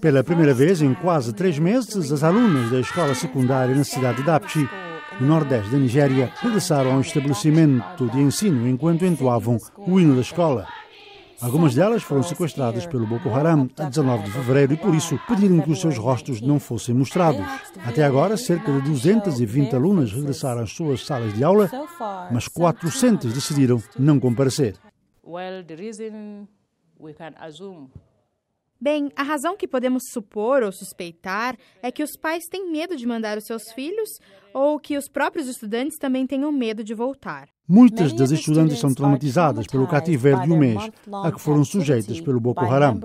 Pela primeira vez em quase três meses, as alunas da escola secundária na cidade de Dapchi, no nordeste da Nigéria, regressaram ao estabelecimento de ensino enquanto entoavam o hino da escola. Algumas delas foram sequestradas pelo Boko Haram a 19 de fevereiro e, por isso, pediram que os seus rostos não fossem mostrados. Até agora, cerca de 220 alunas regressaram às suas salas de aula, mas 400 decidiram não comparecer. Well, the reason we can assume Bem, a razão que podemos supor ou suspeitar é que os pais têm medo de mandar os seus filhos ou que os próprios estudantes também tenham medo de voltar. Muitas das estudantes são traumatizadas pelo cativeiro de um mês a que foram sujeitas pelo Boko Haram.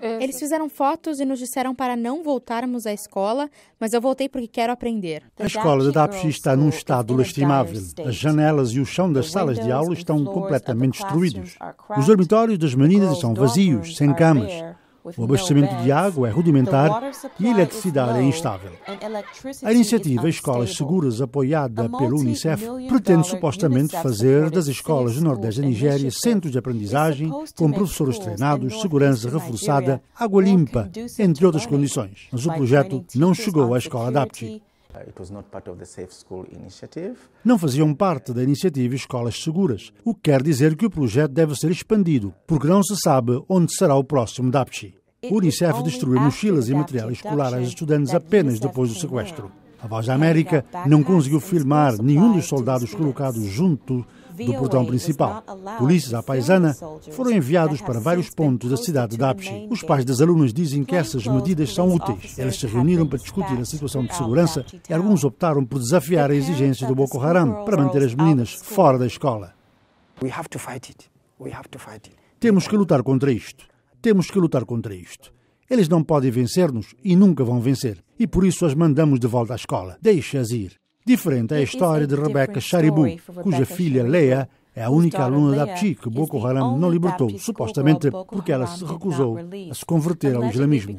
Eles fizeram fotos e nos disseram para não voltarmos à escola, mas eu voltei porque quero aprender. A escola de Dapchi está num estado lastimável. As janelas e o chão das salas de aula estão completamente destruídos. Os dormitórios das meninas estão vazios, sem camas. O abastecimento de água é rudimentar e a eletricidade é instável. A iniciativa Escolas Seguras, apoiada pelo Unicef, pretende supostamente fazer das escolas do Nordeste da Nigéria centros de aprendizagem com professores treinados, segurança reforçada, água limpa, entre outras condições. Mas o projeto não chegou à escola Dapchi. Não faziam parte da iniciativa Escolas Seguras, o que quer dizer que o projeto deve ser expandido, porque não se sabe onde será o próximo DAPCHI. O Unicef destruiu mochilas e material escolar aos estudantes apenas depois do sequestro. A Voz da América não conseguiu filmar nenhum dos soldados colocados junto do portão principal. Polícias à paisana foram enviados para vários pontos da cidade de Apche. Os pais das alunas dizem que essas medidas são úteis. Eles se reuniram para discutir a situação de segurança e alguns optaram por desafiar a exigência do Boko Haram para manter as meninas fora da escola. Temos que lutar contra isto. Temos que lutar contra isto. Eles não podem vencer-nos e nunca vão vencer. E por isso as mandamos de volta à escola. Deixa-as ir. Diferente é a história de Rebecca Sharibu, cuja filha Leia é a única aluna da PCI que Boko Haram não libertou, supostamente porque ela se recusou a se converter ao islamismo.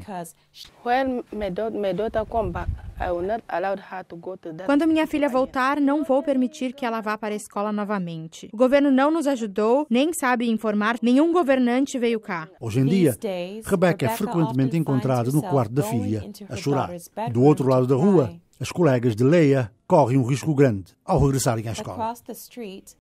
Quando minha filha voltar, não vou permitir que ela vá para a escola novamente. O governo não nos ajudou, nem sabe informar, nenhum governante veio cá. Hoje em dia, Rebecca é frequentemente encontrada no quarto da filha, a chorar. Do outro lado da rua, as colegas de Leia correm um risco grande ao regressarem à escola.